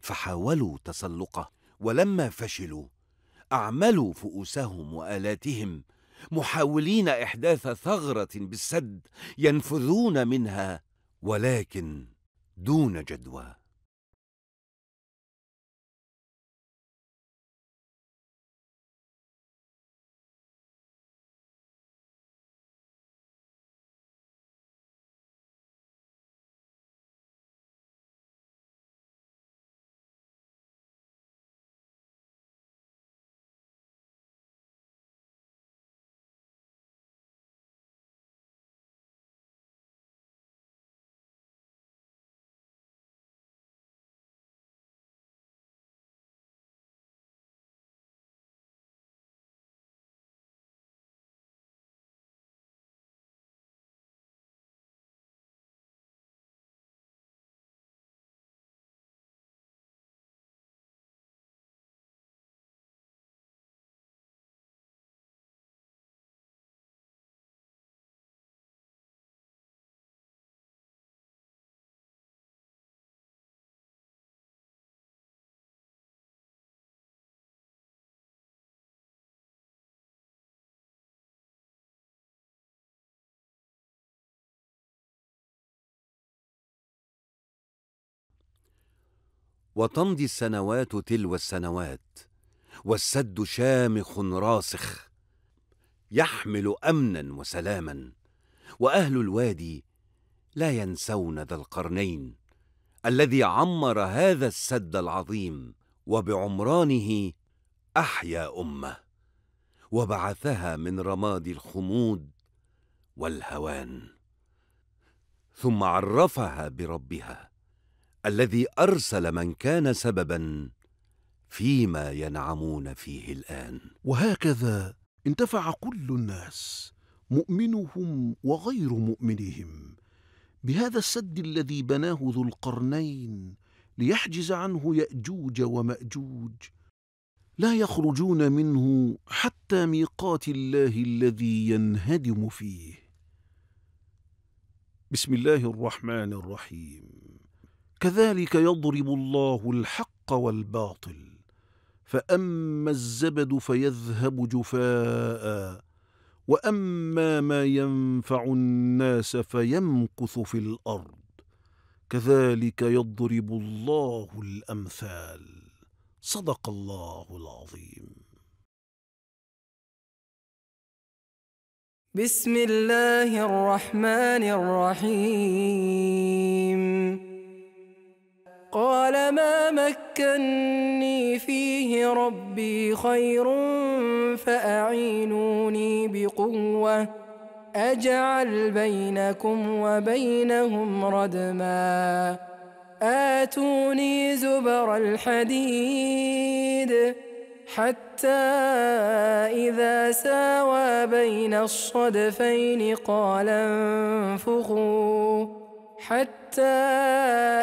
فحاولوا تسلقه ولما فشلوا اعملوا فؤوسهم والاتهم محاولين احداث ثغره بالسد ينفذون منها ولكن دون جدوى وتمضي السنوات تلو السنوات والسد شامخ راسخ يحمل امنا وسلاما واهل الوادي لا ينسون ذا القرنين الذي عمر هذا السد العظيم وبعمرانه احيا امه وبعثها من رماد الخمود والهوان ثم عرفها بربها الذي أرسل من كان سببا فيما ينعمون فيه الآن وهكذا انتفع كل الناس مؤمنهم وغير مؤمنهم بهذا السد الذي بناه ذو القرنين ليحجز عنه ياجوج وماجوج لا يخرجون منه حتى ميقات الله الذي ينهدم فيه بسم الله الرحمن الرحيم كذلك يضرب الله الحق والباطل فأما الزبد فيذهب جفاء وأما ما ينفع الناس فيمكث في الأرض كذلك يضرب الله الأمثال صدق الله العظيم بسم الله الرحمن الرحيم قال ما مكني فيه ربي خير فأعينوني بقوة أجعل بينكم وبينهم ردما آتوني زبر الحديد حتى إذا ساوى بين الصدفين قال انفخوا حتى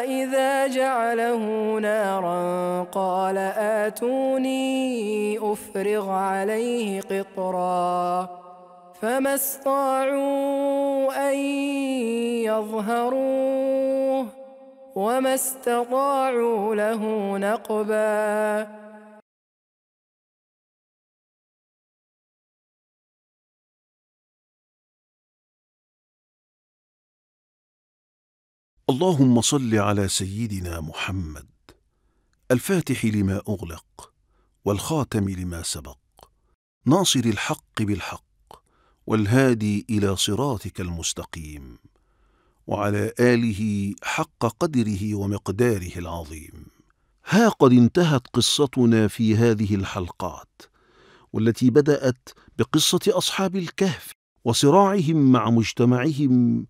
إذا جعله نارا قال آتوني أفرغ عليه قطرا فما استطاعوا أن يظهروه وما استطاعوا له نقباً اللهم صل على سيدنا محمد الفاتح لما اغلق والخاتم لما سبق ناصر الحق بالحق والهادي الى صراطك المستقيم وعلى اله حق قدره ومقداره العظيم ها قد انتهت قصتنا في هذه الحلقات والتي بدات بقصه اصحاب الكهف وصراعهم مع مجتمعهم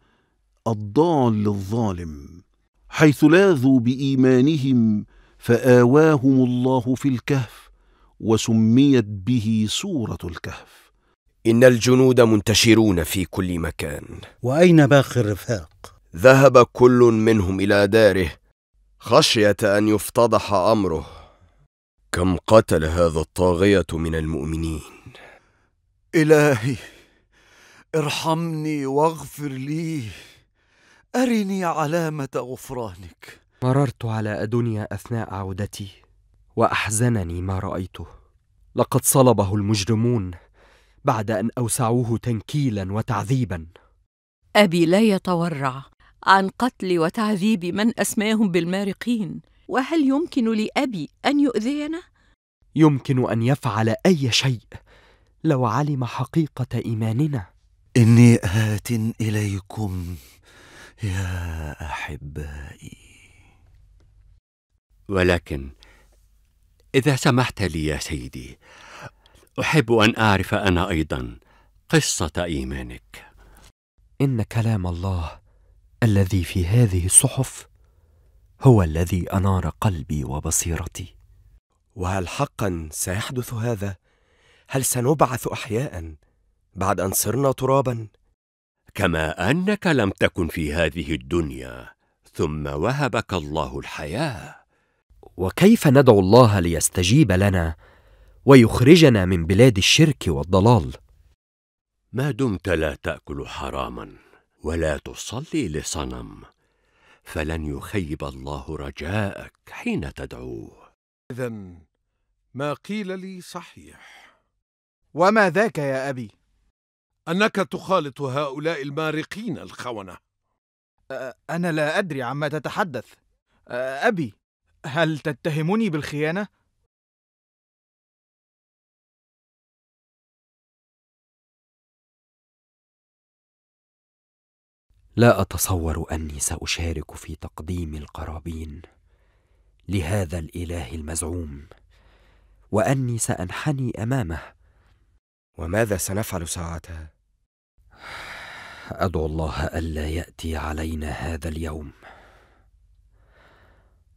الضال الظالم حيث لاذوا بايمانهم فاواهم الله في الكهف وسميت به سوره الكهف ان الجنود منتشرون في كل مكان واين باقي الرفاق ذهب كل منهم الى داره خشيه ان يفتضح امره كم قتل هذا الطاغيه من المؤمنين الهي ارحمني واغفر لي أرني علامة غفرانك مررت على أدنيا أثناء عودتي وأحزنني ما رأيته لقد صلبه المجرمون بعد أن أوسعوه تنكيلا وتعذيبا أبي لا يتورع عن قتل وتعذيب من أسماهم بالمارقين وهل يمكن لأبي أن يؤذينا؟ يمكن أن يفعل أي شيء لو علم حقيقة إيماننا إني آت إليكم يا احبائي ولكن اذا سمحت لي يا سيدي احب ان اعرف انا ايضا قصه ايمانك ان كلام الله الذي في هذه الصحف هو الذي انار قلبي وبصيرتي وهل حقا سيحدث هذا هل سنبعث احياء بعد ان صرنا ترابا كما انك لم تكن في هذه الدنيا ثم وهبك الله الحياه وكيف ندعو الله ليستجيب لنا ويخرجنا من بلاد الشرك والضلال ما دمت لا تاكل حراما ولا تصلي لصنم فلن يخيب الله رجاءك حين تدعوه اذا ما قيل لي صحيح وما ذاك يا ابي أنك تخالط هؤلاء المارقين الخونة أنا لا أدري عما تتحدث أبي هل تتهمني بالخيانة؟ لا أتصور أني سأشارك في تقديم القرابين لهذا الإله المزعوم وأني سأنحني أمامه وماذا سنفعل ساعتها ادعو الله الا ياتي علينا هذا اليوم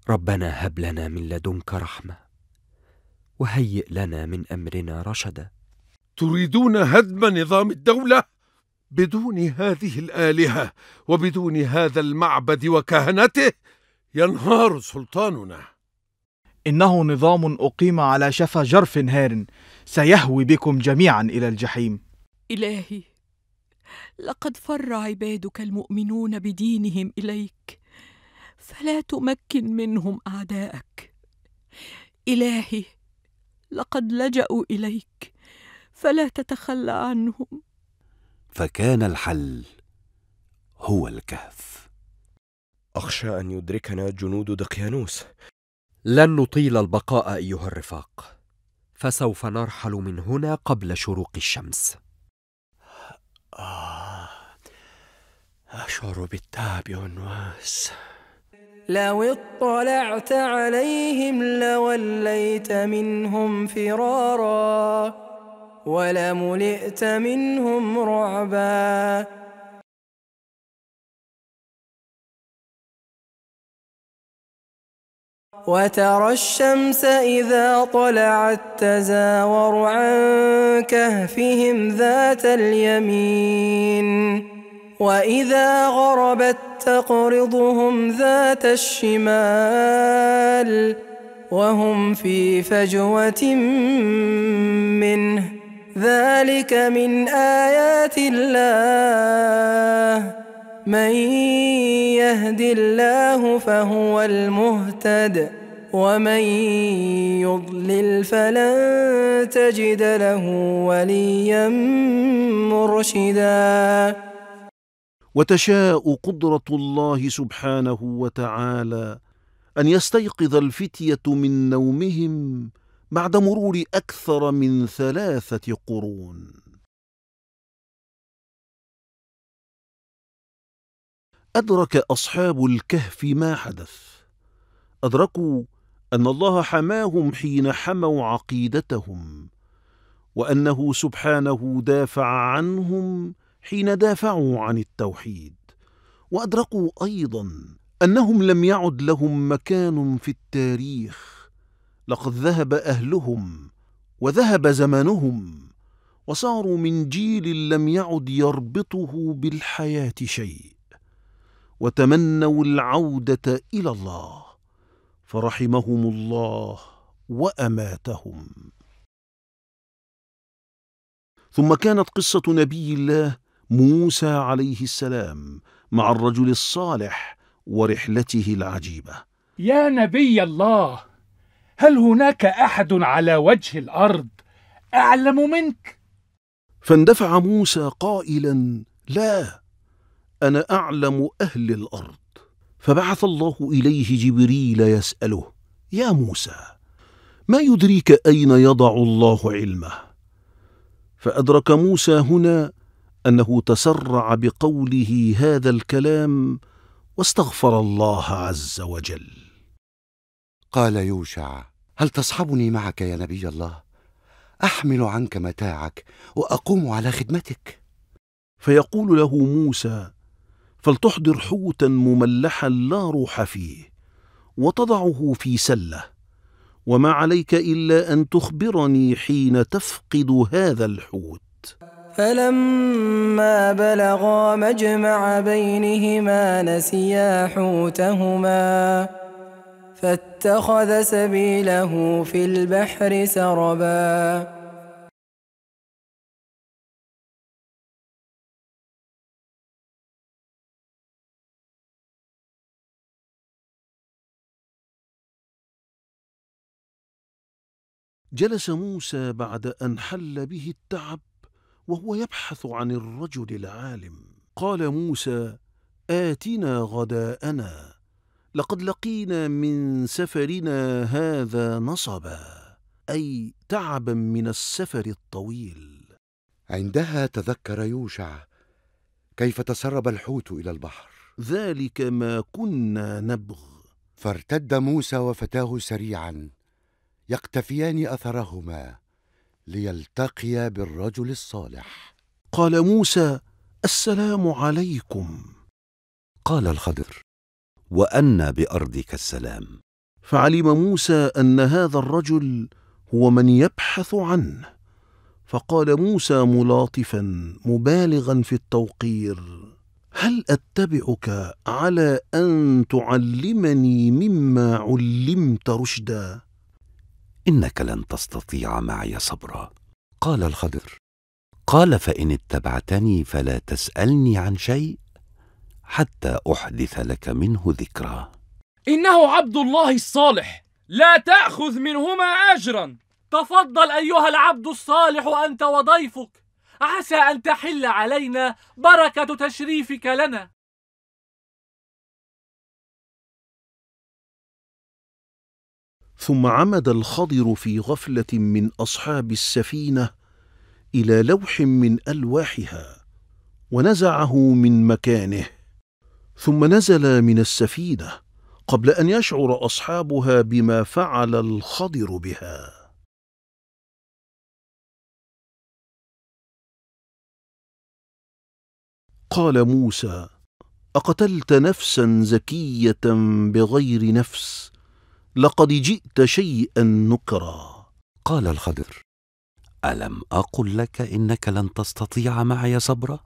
ربنا هب لنا من لدنك رحمه وهيئ لنا من امرنا رشدا تريدون هدم نظام الدوله بدون هذه الالهه وبدون هذا المعبد وكهنته ينهار سلطاننا إنه نظام أقيم على شفا جرف هار سيهوي بكم جميعا إلى الجحيم إلهي لقد فر عبادك المؤمنون بدينهم إليك فلا تمكن منهم أعداءك إلهي لقد لجأوا إليك فلا تتخلى عنهم فكان الحل هو الكهف اخشى ان يدركنا جنود دقيانوس لن نطيل البقاء ايها الرفاق فسوف نرحل من هنا قبل شروق الشمس آه. اشعر بالتعب والنواس لو اطلعت عليهم لوليت منهم فرارا ولملئت منهم رعبا وترى الشمس إذا طلعت تزاور عن كهفهم ذات اليمين وإذا غربت تقرضهم ذات الشمال وهم في فجوة منه ذلك من آيات الله من يهد الله فهو المهتد ومن يضلل فلن تجد له وليا مرشدا وتشاء قدره الله سبحانه وتعالى ان يستيقظ الفتيه من نومهم بعد مرور اكثر من ثلاثه قرون أدرك أصحاب الكهف ما حدث أدركوا أن الله حماهم حين حموا عقيدتهم وأنه سبحانه دافع عنهم حين دافعوا عن التوحيد وأدركوا أيضا أنهم لم يعد لهم مكان في التاريخ لقد ذهب أهلهم وذهب زمانهم وصاروا من جيل لم يعد يربطه بالحياة شيء وتمنوا العودة إلى الله فرحمهم الله وأماتهم ثم كانت قصة نبي الله موسى عليه السلام مع الرجل الصالح ورحلته العجيبة يا نبي الله هل هناك أحد على وجه الأرض أعلم منك؟ فاندفع موسى قائلا لا أنا أعلم أهل الأرض فبعث الله إليه جبريل يسأله يا موسى ما يدريك أين يضع الله علمه فأدرك موسى هنا أنه تسرع بقوله هذا الكلام واستغفر الله عز وجل قال يوشع هل تصحبني معك يا نبي الله احمل عنك متاعك واقوم على خدمتك فيقول له موسى فلتحضر حوتا مملحا لا روح فيه وتضعه في سله وما عليك الا ان تخبرني حين تفقد هذا الحوت فلما بلغا مجمع بينهما نسيا حوتهما فاتخذ سبيله في البحر سربا جلس موسى بعد ان حل به التعب وهو يبحث عن الرجل العالم قال موسى اتنا غداءنا لقد لقينا من سفرنا هذا نصبا اي تعبا من السفر الطويل عندها تذكر يوشع كيف تسرب الحوت الى البحر ذلك ما كنا نبغ فارتد موسى وفتاه سريعا يقتفيان اثرهما ليلتقيا بالرجل الصالح قال موسى السلام عليكم قال الخضر وانى بارضك السلام فعلم موسى ان هذا الرجل هو من يبحث عنه فقال موسى ملاطفا مبالغا في التوقير هل اتبعك على ان تعلمني مما علمت رشدا انك لن تستطيع معي صبرا قال الخضر قال فان اتبعتني فلا تسالني عن شيء حتى احدث لك منه ذكرى انه عبد الله الصالح لا تاخذ منهما اجرا تفضل ايها العبد الصالح انت وضيفك عسى ان تحل علينا بركه تشريفك لنا ثم عمد الخضر في غفله من اصحاب السفينه الى لوح من الواحها ونزعه من مكانه ثم نزل من السفينه قبل ان يشعر اصحابها بما فعل الخضر بها قال موسى اقتلت نفسا زكيه بغير نفس لقد جئت شيئا نكرا قال الخضر الم اقل لك انك لن تستطيع معي صبرا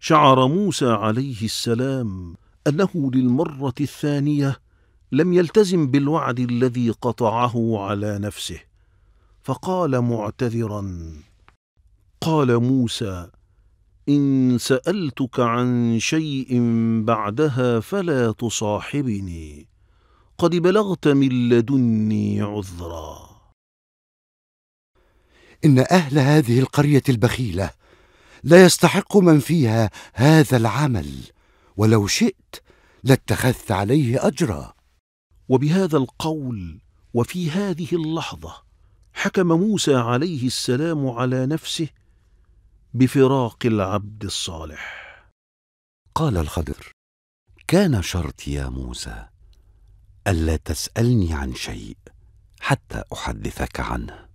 شعر موسى عليه السلام انه للمره الثانيه لم يلتزم بالوعد الذي قطعه على نفسه فقال معتذرا قال موسى ان سالتك عن شيء بعدها فلا تصاحبني قد بلغت من لدني عذرا إن أهل هذه القرية البخيلة لا يستحق من فيها هذا العمل ولو شئت لاتخذت عليه أجرا وبهذا القول وفي هذه اللحظة حكم موسى عليه السلام على نفسه بفراق العبد الصالح قال الخضر كان شرطي يا موسى الا تسالني عن شيء حتى احدثك عنه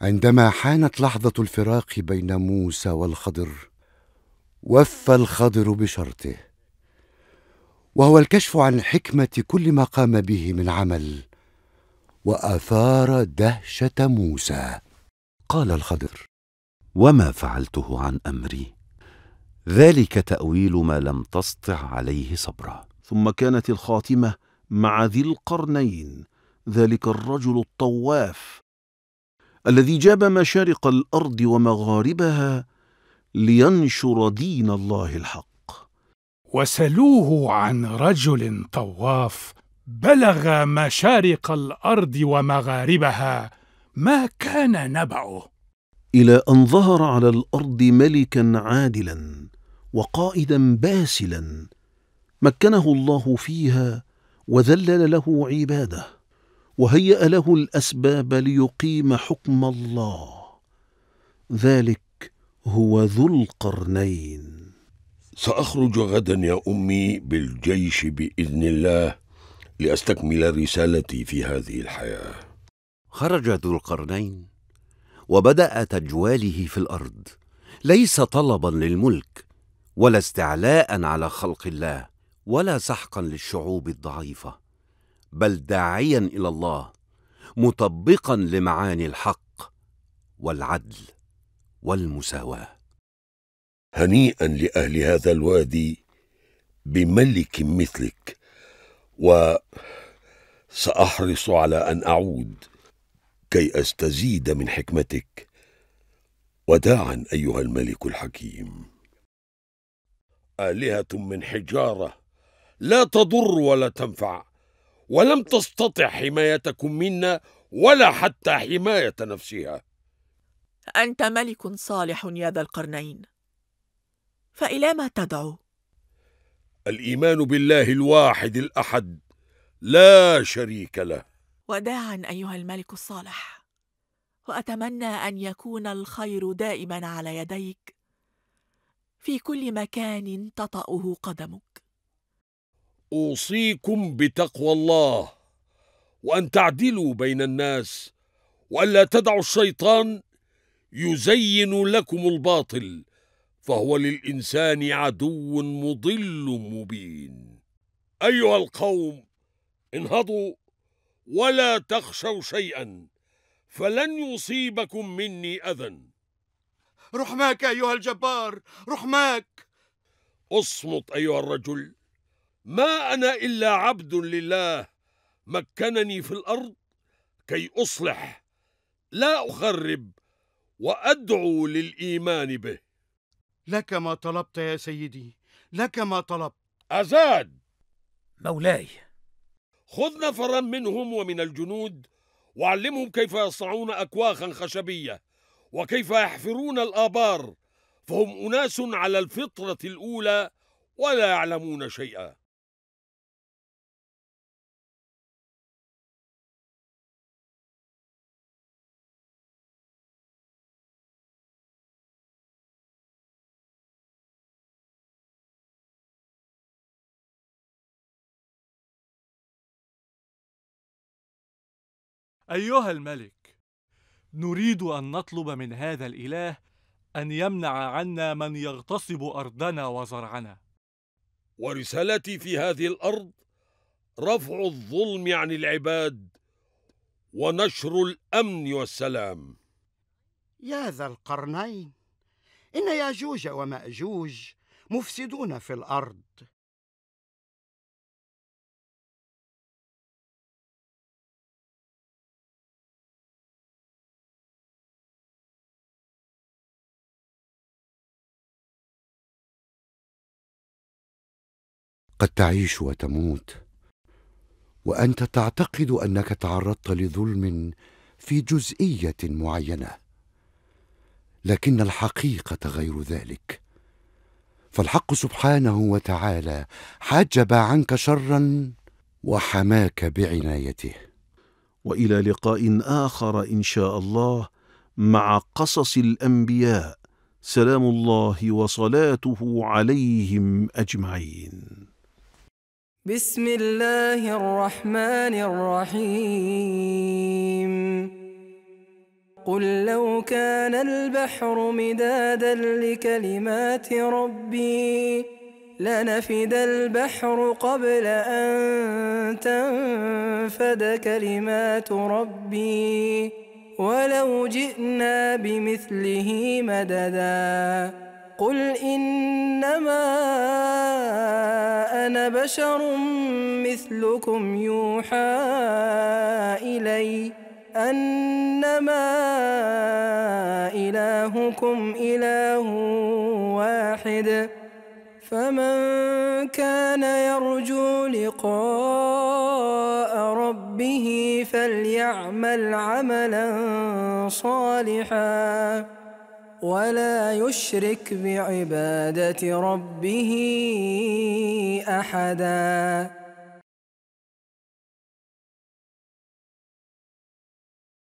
عندما حانت لحظه الفراق بين موسى والخضر وفى الخضر بشرطه وهو الكشف عن حكمه كل ما قام به من عمل واثار دهشه موسى قال الخضر وما فعلته عن امري ذلك تاويل ما لم تسطع عليه صبرا ثم كانت الخاتمه مع ذي القرنين ذلك الرجل الطواف الذي جاب مشارق الارض ومغاربها لينشر دين الله الحق وسلوه عن رجل طواف بلغ مشارق الارض ومغاربها ما كان نبعه الى ان ظهر على الارض ملكا عادلا وقائدا باسلا مكنه الله فيها وذلل له عباده وهيأ له الأسباب ليقيم حكم الله ذلك هو ذو القرنين سأخرج غدا يا أمي بالجيش بإذن الله لأستكمل رسالتي في هذه الحياة خرج ذو القرنين وبدأ تجواله في الأرض ليس طلبا للملك ولا استعلاء على خلق الله ولا سحقا للشعوب الضعيفه بل داعيا الى الله مطبقا لمعاني الحق والعدل والمساواه هنيئا لاهل هذا الوادي بملك مثلك وساحرص على ان اعود كي استزيد من حكمتك وداعا ايها الملك الحكيم الهه من حجاره لا تضر ولا تنفع ولم تستطع حمايتكم منا ولا حتى حماية نفسها أنت ملك صالح يا ذا القرنين فإلى ما تدعو؟ الإيمان بالله الواحد الأحد لا شريك له وداعا أيها الملك الصالح وأتمنى أن يكون الخير دائما على يديك في كل مكان تطأه قدمك اوصيكم بتقوى الله وان تعدلوا بين الناس والا تدعوا الشيطان يزين لكم الباطل فهو للانسان عدو مضل مبين ايها القوم انهضوا ولا تخشوا شيئا فلن يصيبكم مني اذى رحماك ايها الجبار رحماك اصمت ايها الرجل ما أنا إلا عبد لله مكنني في الأرض كي أصلح لا أخرب وأدعو للإيمان به لك ما طلبت يا سيدي لك ما طلبت أزاد مولاي خذ نفرا منهم ومن الجنود وعلمهم كيف يصنعون أكواخا خشبية وكيف يحفرون الآبار فهم أناس على الفطرة الأولى ولا يعلمون شيئا ايها الملك نريد ان نطلب من هذا الاله ان يمنع عنا من يغتصب ارضنا وزرعنا ورسالتي في هذه الارض رفع الظلم عن العباد ونشر الامن والسلام يا ذا القرنين ان ياجوج وماجوج مفسدون في الارض قد تعيش وتموت وانت تعتقد انك تعرضت لظلم في جزئيه معينه لكن الحقيقه غير ذلك فالحق سبحانه وتعالى حجب عنك شرا وحماك بعنايته والى لقاء اخر ان شاء الله مع قصص الانبياء سلام الله وصلاته عليهم اجمعين بسم الله الرحمن الرحيم قل لو كان البحر مدادا لكلمات ربي لنفد البحر قبل أن تنفد كلمات ربي ولو جئنا بمثله مددا قل انما انا بشر مثلكم يوحى الي انما الهكم اله واحد فمن كان يرجو لقاء ربه فليعمل عملا صالحا ولا يشرك بعبادة ربه أحداً